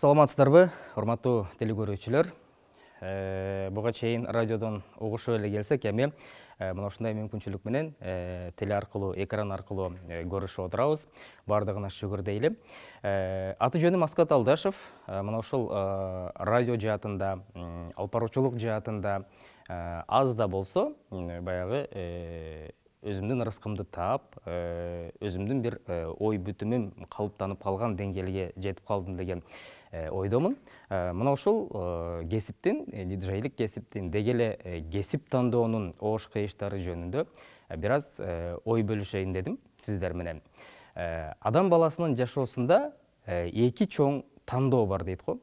саламатсыздарбы урматтуу телекөрүүчүлөр э, буга чейин радиодон угушуп эле келсек эми э, мына ушундай мүмкүнчүлүк менен э, теле аркылуу экран аркылуу көрүшүп отурабыз баардыгына шүгүр дейли аты жөнүм аскат алдашев мына ушул радио жаатында алып баруучулук жаатында Э, аз да болса баяғы э, өзімдің ырысқымды тап э, өзімдің бір ой бүтімім қалыптанып қалған деңгейге жетіп қалдым деген ойдамын мына ушул кесиптин диджейлик кесиптин дегеле кесіп тандоонун оош кыйыштары жөнүндө біраз аз ой бөлүшөйүн дедим сиздер менен адам баласынын жашоосунда эки чоң тандоо бар дейт го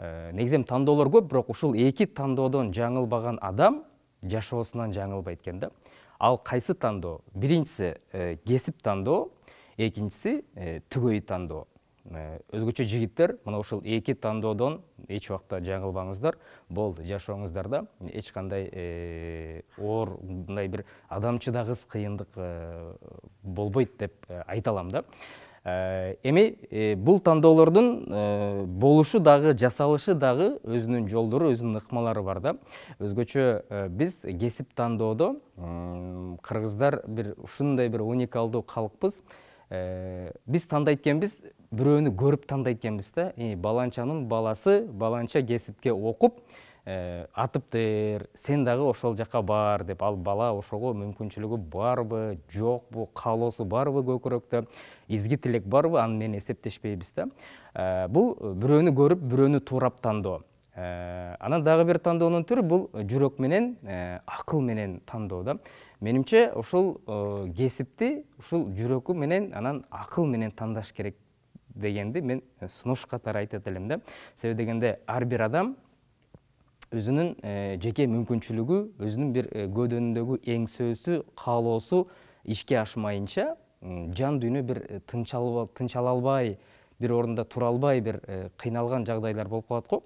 Э, негизи эми тандоолор көп бирок ушул эки тандоодон жаңылбаган адам жашоосунан жаңылбайт экен да ал кайсы тандоо биринчиси э, кесип тандоо экинчиси э, түгөй тандоо өзгөчө жигиттер мына ушул эки тандоодон эч убакта жаңылбаңыздар болду жашооңуздарда эч кандай оор мындай бир адам чыдагыс кыйындык болбойт деп айта алам да Э, эми э, бул тандоолордун э, болушу дагы жасалышы дагы өзүнүн жолдору өзүнүн ыкмалары бар да өзгөчө биз кесип тандоодо кыргыздар бир ушундай бир уникалдуу калкпыз биз тандайт экенбиз бирөөнү көрүп тандайт экенбиз да баланчанын баласы баланча кесипке окуп атыптыр сен дагы ошол жака бар деп ал бала ошого мүмкүнчүлүгү барбы жокпу каалоосу барбы көкүрөктө изги тилек барбы аны менен эсептешпейбиз да бул бирөөнү көрүп бирөөнү туурап тандоо анан дагы бир тандоонун түрү бул жүрөк менен ақыл менен тандоо да менимче ушул кесипти ушул жүрөкү менен анан ақыл менен тандаш керек дегенди мен сунуш катары айтат элем да себеби дегенде ар бир адам өзүнүн ә, жеке мүмкүнчүлүгү өзүнүн бир көөдөнүндөгү ә, эң сөзі, каалоосу ишке ашмайынча жан дүйнө бир э, тынчала албай бир орунда тура албай бир кыйналган э, жагдайлар болуп калат го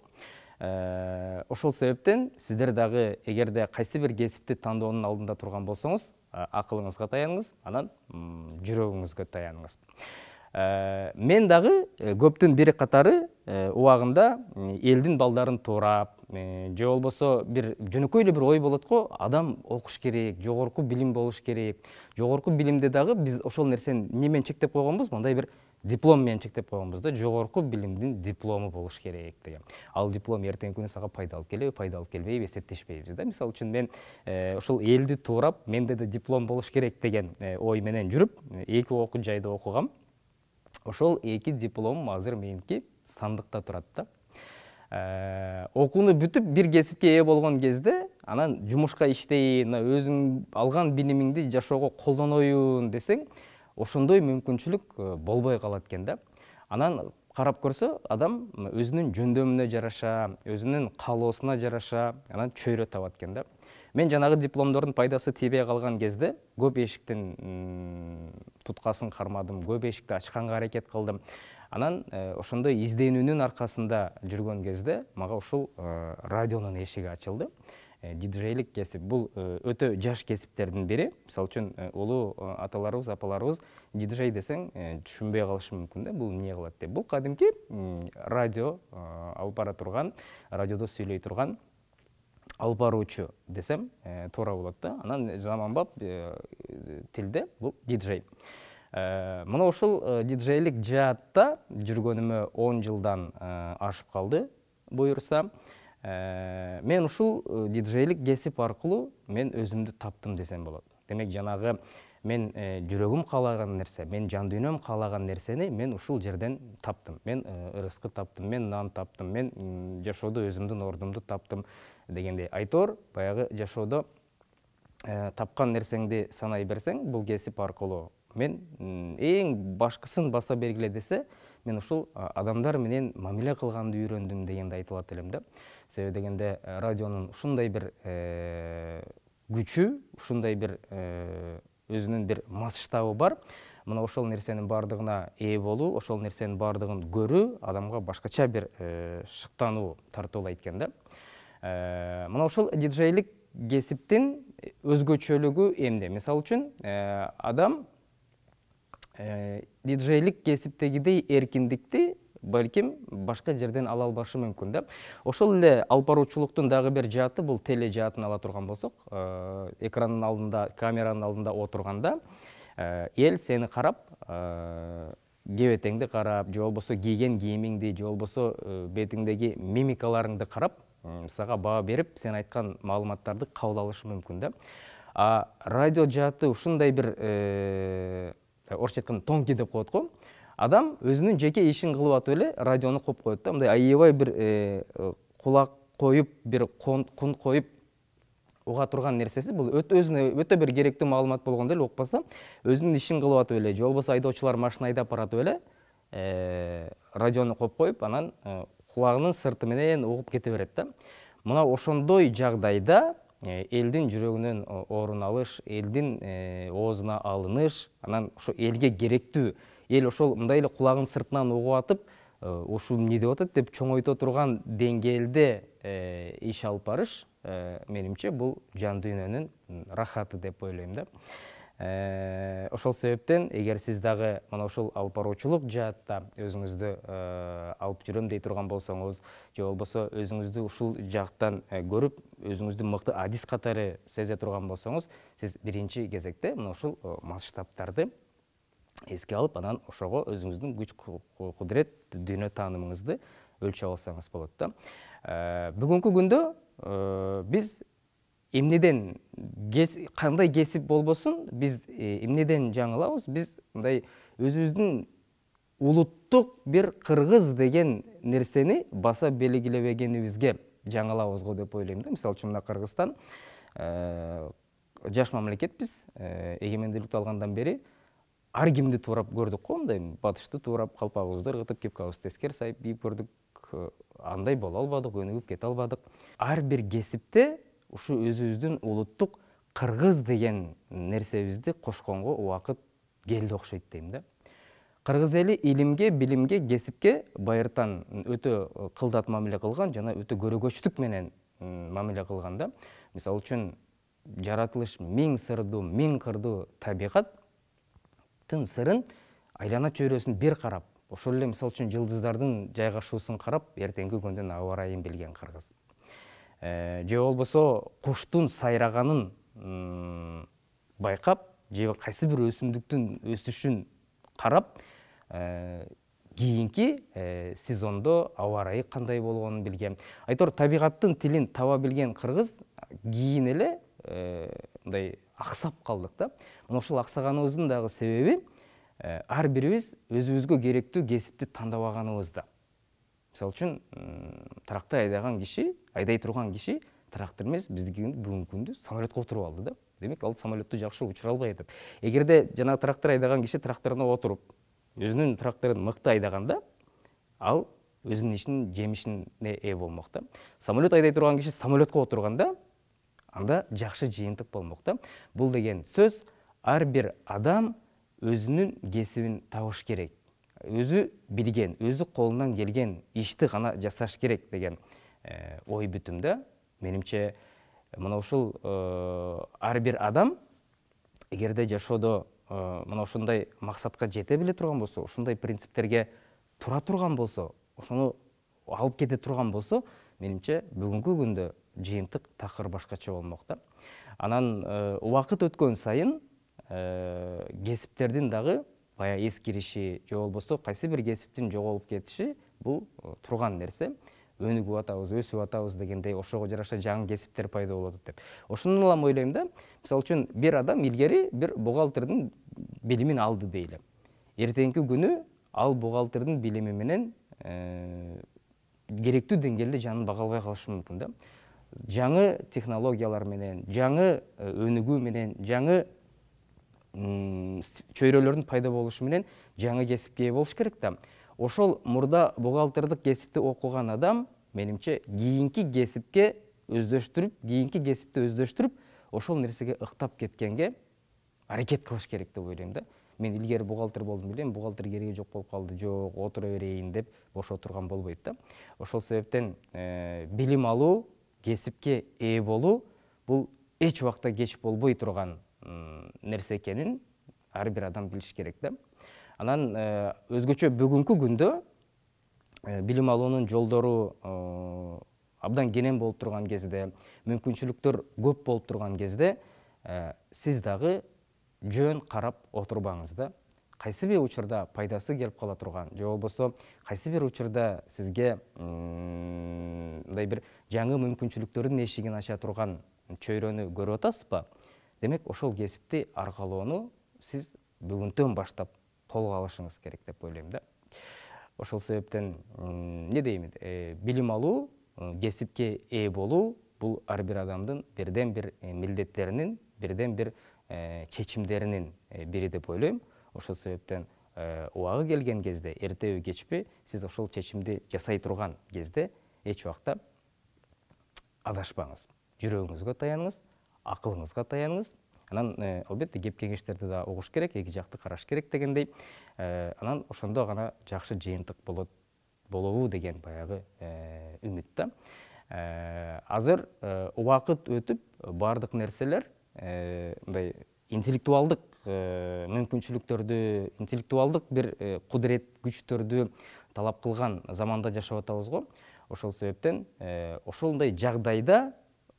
э, ошол себептен сиздер дагы эгерде кайсы бир кесипти тандоонун алдында турган болсоңуз акылыңызга таяныңыз анан жүрөгүңүзгө таяныңыз мен дагы көптүн бири катары убагында элдин балдарын туурап Э, же болбосо бир жөнөкөй эле бир ой болот го адам окуш керек жогорку билим болуш керек жогорку билимди дагы биз ошол нерсени эмне менен чектеп койгонбуз мындай бир диплом менен чектеп койгонбуз да жогорку билимдин диплому болуш керек деген ал диплом эртеңки күнү сага пайда алып келеби пайда алып келбейби эсептешпейбиз да мисалы үчүн мен ушул э, элди туурап менде да диплом болуш керек деген э, ой менен жүрүп эки окуу жайды окугам ошол эки диплом азыр меники сандыкта турат да Э, окууну бүтүп бир кесипке ээ болгон кезде анан жумушка иштейин өзүң алган билимиңди жашоого колдоноюн десең ошондой мүмкүнчүлүк э, болбой калат экен да анан карап көрсө адам өзүнүн жөндөмүнө жараша өзүнүн каалоосуна жараша анан чөйрө табат экен да мен жанагы дипломдордун пайдасы тийбей калган кезде көп эшиктин туткасын кармадым көп эшикти ачканга аракет кылдым анан э, ошондой изденүүнүн аркасында жүргөн кезде мага ушул э, радионун эшиги ачылды э, диджейлик кесип бул өтө жаш кесиптердин бири мисалы үчүн улуу аталарыбыз апаларыбыз диджей десең түшүнбөй калышы мүмкүн да бул эмне кылат деп бул кадимки радио алып бара турган радиодо сүйлөй турган алып баруучу десем туура болот да анан заманбап тилде бул диджей ә, э, мына ушул э, диджейлик жаатта жүргөнүмө он жылдан э, ашып қалды буюрса мен ушул диджейлік кесип аркылуу мен өзімді таптым десем болот демек жанағы мен жүрөгүм қалаған нерсе мен жан дүйнөм каалаган нерсени мен ушул жерден таптым мен ырыскы таптым мен нан таптым мен жашоодо өзүмдүн ордумду таптым дегендей айтор баягы жашоодо тапқан нерсеңди санай берсең бул кесип аркылуу мен ең башқысын баса белгілі десе мен ұшыл адамдар менен мамиле қылғанды үйрөндүм дегенде айтылат элем да себеби дегенде э, радионун ушундай бир э, күчү ушундай бір э, өзінің бір масштабы бар мына ошол Нерсенің бардығына ээ болу, ошол нерсенин бардығын көрүү адамға башкача бир шықтану тартуулайт экен да мына ошол диджейлік кесиптин өзгөчөлүгү эмне мисалы үчүн адам Э, диджейлик кесиптегидей эркиндикти балким башка жерден ала албашы мүмкүн да ошол эле алып баруучулуктун дагы бир жааты бул теле жаатын ала турган болсок э, экрандын алдында камеранын алдында отурганда э, эл сени карап кебетеңди карап же болбосо кийген кийимиңди же болбосо бетиңдеги мимикаларыңды карап сага баа берип сен айткан маалыматтарды кабыл алышы мүмкүн да а радио жааты ушундай бир орысша айтқанда тонкий деп қояды ғой адам өзінің жеке ішін қылып атып эле радионы қойып қояды да мындай аябай бір э, э, құлақ қойып бір құн қойып уга турган нерсеси бул өзіне өзүнө өтө бир керектүү маалымат болғанда эле укпаса өзінің ишин қылып атып эле же болбосо айдоочулар машина айдап баратып эле э, радиону қойып коюп анан кулагынын сырты менен угуп кете береді да мына ошондой жағдайда элдин жүрөгүнөн орун алыш элдин оозуна алыныш анан ошо элге керектүү эл ошол мындай эле кулагын сыртынан угуп атып ушул эмне деп атат деп чоңойто турган деңгээлде иш алып барыш менимче бул жан дүйнөнүн рахаты деп ойлойм да Э, ошол себептен эгер сиз дагы мына ушул алып баруучулук жаатта өзүңүздү э, алып жүрөм дей турган болсоңуз же болбосо өзүңүздү ушул жактан э, көрүп өзүңүздү мыкты адис катары сезе турган болсоңуз сиз биринчи кезекте мына ушул масштабтарды эске алып анан ошого өзүңүздүн күч кудурет дүйнө таанымыңызды өлчөп алсаңыз болот да бүгүнкү күндө биз эмнеден кандай кесип болбосун биз эмнеден жаңылабыз биз мындай өзүбүздүн улуттук бир кыргыз деген нерсени баса белгилебегенибизге жаңылабыз го деп ойлойм да мисалы үчүн мына кыргызстан э, жаш мамлекетпиз эгемендүүлүктү алгандан бери ар кимди туурап көрдүк го мындай батышты туурап калпагыбызды ыргытып кепкабызды тескери сайып кийип көрдүк андай боло албадык өнүгүп кете албадык ар бир кесипте ушу өзүбүздүн улуттук кыргыз деген нерсебизди кошконго убакыт келди окшойт дейм да кыргыз эли илимге билимге кесипке байыртан өтө кылдат мамиле кылган жана өтө көрөгөчтүк менен мамиле кылган да мисалы үчүн жаратылыш миң сырдуу миң кырдуу табигаттын сырын айлана чөйрөсүн бир карап ошол эле мисалы үчүн жылдыздардын жайгашуусун карап эртеңки күндүн аба ырайын билген кыргыз Э, же болбосо куштун сайраганын байкап же кайсы бир өсүмдүктүн өсүшүн карап э, кийинки э, сезондо аба ырайы кандай болгонун билгем айтор табигаттын тилин таба билген кыргыз кийин эле мындай аксап калдык да мына ушул аксаганыбыздын дагы себеби ар бирибиз өзүбүзгө керектүү кесипти тандабаганыбызда мисалы үчүн тарактай айдаган киши айдай тұрған кеше трактор эмес биздики бүгінгі күнде самолетко отуруп алды да демек ал самолетті жакшы учура албай атат эгерде жанагы трактор айдаған кеше тракторуна отуруп. өзүнүн тракторун мықты айдағанда ал өзінің ишинин жемішіне ээ болмок да самолет айдай тұрған кеше самолетко отырғанда анда жакшы жыйынтык болмок да бұл деген сөз бир адам өзүнүн кесибин табыш керек өзі билген өзү колунан келген ишти ғана жасаш керек деген Э, ой бүтүм да менимче мына ушул э, ар бир адам эгерде жашоодо э, мына ушундай максатка жете биле турган болсо ушундай принциптерге тура турган болсо ошону алып кете турган болсо менимче бүгүнкү күндө жыйынтык такыр башкача болмок да анан убакыт өткөн сайын кесиптердин дагы баягы эскириши же болбосо кайсы бир кесиптин жоголуп кетиши бул турган нерсе өнігіп атабыз өсіп атабыз дегендей ошого жараша жаңы кесиптер пайда олады деп ошону улам ойлойм да мисалы үчүн бир адам илгери бир бухгалтердин билимин алды дейли эртеңки күнү ал бухгалтердин билими менен э, керектүү деңгээлде жанын албай калышы мүмкүн да жаңы технологиялар менен жаңы э, өнүгүү менен жаңы чөйрөлөрдүн пайда болушу менен жаңы кесипке ээ болуш керек да ошол мурда бухгалтердик кесипти окуган адам менимче кийинки кесипке өздөштүрүп кийинки кесипти өздөштүрүп ошол нерсеге ыктап кеткенге аракет кылыш керек деп ойлойм да мен илгери бухгалтер болдум билем бухгалтер кереги жок болуп калды жок отура берейин деп бош отурган болбойт да ошол себептен э, билим алуу кесипке ээ болуу бул эч убакта кеч болбой турган нерсе экенин ар бир адам билиш керек да анан э, өзгөчө бүгүнкү күндө э, билим алуунун жолдору э, абдан кенен болуп турган кезде мүмкүнчүлүктөр көп болуп турган кезде сиз дагы жөн карап отурбаңыз да кайсы бир учурда пайдасы келип кала турган же болбосо кайсы бир учурда сизге мындай бир жаңы мүмкүнчүлүктөрдүн эшигин ача турган чөйрөнү көрүп атасызбы демек ошол кесипти аркалоону сиз бүгүнтөн баштап қолға алышыңыз керек деп ойлаймын да ошол себептен эмне дейм э, билим алуу кесипке ээ болуу бул ар бир адамдын бирден бир э, милдеттеринин бирден бир э, чечимдеринин бири деп ойлойм ошол себептен убагы келген кезде эртеби кечпи сиз ошол чечимди жасай турган кезде эч убакта адашпаңыз жүрөгүңүзгө таяныңыз акылыңызга таяныңыз анан э, албетте кеп кеңештерди да угуш керек эки жакты караш керек дегендей э, анан ошондо гана жакшы жыйынтык болот болобу деген баягы э, үмүт да азыр убакыт өтүп баардык нерселер мындай интеллектуалдык мүмкүнчүлүктөрдү интеллектуалдык бир кудурет күчтөрдү талап кылган заманда жашап атабыз го ошол себептен ошондой жагдайда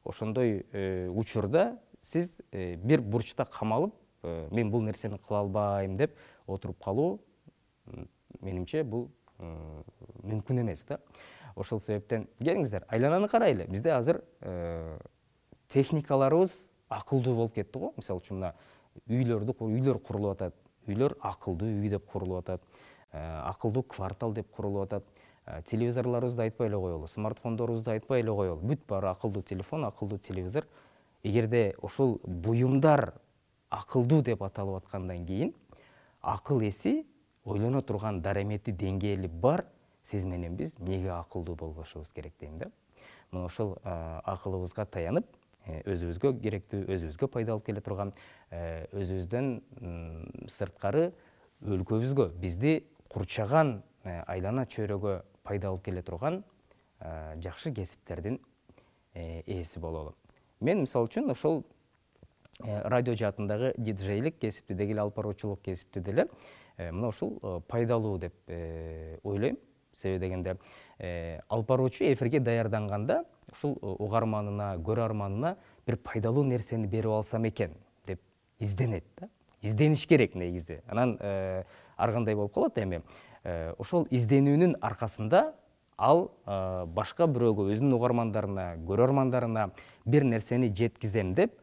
ошондой учурда сіз ә, бір бұрышта қамалып ә, мен бұл нәрсені қыла албаймын деп отырып қалу меніңше бұл ә, мүмкін емес та ошол себептен келіңіздер айлананы қарайлы бізде азыр техникаларыбыз ақылдуу болып кетті ғой мысалы үчүн мына үйлөрдү үйлөр курулуп атат үйлөр акылдуу үй деп курулуп атат акылдуу квартал деп курулуп атат телевизорлорубузду айтпай эле коелу смартфондорубузду айтпай эле коелу бүт баары акылдуу телефон акылдуу телевизор Егерде ұшыл буюмдар ақылды деп аталып аткандан кейін. ақыл есі ойлана турган дарамети деңгээли бар сіз менен неге ақылды акылдуу болбошубуз керек дейм да мына ошол акылыбызга таянып өзүбүзгө керектүү өзүбүзгө пайда алып келе турган өзүбүздөн сырткары өлкөбүзгө бизди курчаган айлана чөйрөгө пайда алып келе турган жакшы кесиптердин ээси бололу мен мысалы үшін ошол э, радио жаатындагы диджейлик кесипти деги эле алып баруучулук кесипти деле э, мына ушул э, пайдалуу деп ойлойм себеби дегенде алып баруучу эфирге даярданганда ушул угарманына көрөрманына бир пайдалуу нерсени берип алсам экен деп изденет да издениш керек негизи анан ар кандай болуп калат эми ошол изденүүнүн аркасында ал башка бирөөгө өзүнүн угармандарына көрөрмандарына бир нерсени жеткизем деп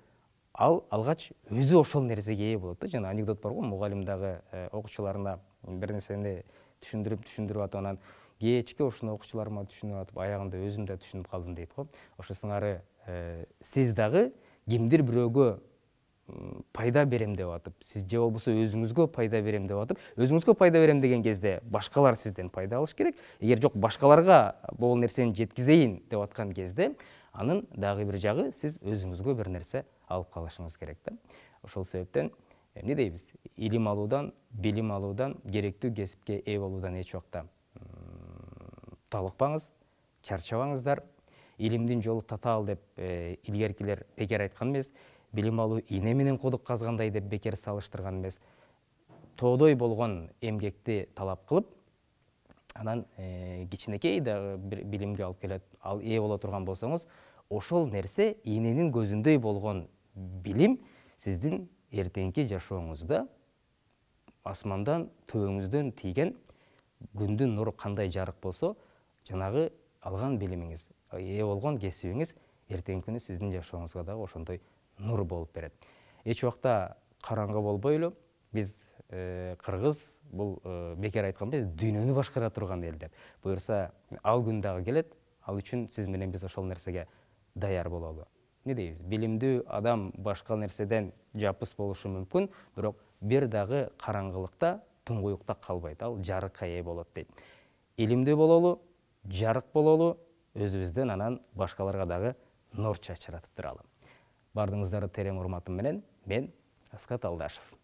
ал алгач өзү ошол нерсеге ээ болот да жана анекдот барго мугалим дагы э, окуучуларына бир нерсени түшүндүрүп түшүндүрүп атып анан кечке ушуну окуучуларыма түшүнүп атып аягында өзүм да түшүнүп калдым дейт го ошол сыңары э, сиз дагы кимдир бирөөгө пайда берем деп атып сіз же болбосо өзүңүзгө пайда берем деп атып өзүңүзгө пайда берем деген кезде башкалар сизден пайда алыш керек эгер жок башкаларга бул нерсени жеткизейин деп аткан кезде анын дагы бир жагы сиз өзүңүзгө бир нерсе алып калышыңыз керек да ошол себептен эмне дейбиз илим алуудан билим алуудан керектүү кесипке ээ болуудан эч убакта талыкпаңыз чарчабаңыздар илимдин жолу татаал деп илгеркилер бекер айткан эмес білім алу ине менен құдық қазғандай деп бекер салыштырған емес тоодой болгон эмгекти талап қылып, анан э, кичинекей дагы бир билимге алып келет ал ээ боло турган болсоңуз ошол нерсе иненин көзүндөй болгон билим сиздин эртеңки жашооңузда асмандан төбөңүздөн тийген күндүн нуру кандай жарык болсо жанагы алган билимиңиз ээ болгон кесибиңиз эртеңки күнү сиздин жашооңузга дагы ошондой нұр болып береді еш уақытта қараңғы болбайлы біз э, қырғыз бұл ә, бекер айтқанбыз дүйнөнү башкара турган эл деп бұйырса ал күн дагы келет ал үшін сіз менен біз ошол нерсеге даяр бололу не дейбиз билимдүү адам башка нерседен жапыс болушу мүмкүн бирок бир дагы караңгылыкта туңгуюкта калбайт ал жарыкка ээ болот дейт илимдүү бололу жарык бололу өзүбүздөн анан башкаларга дагы нур чачыратып туралы бардыңыздар терең урматым менен мен асхат алдашев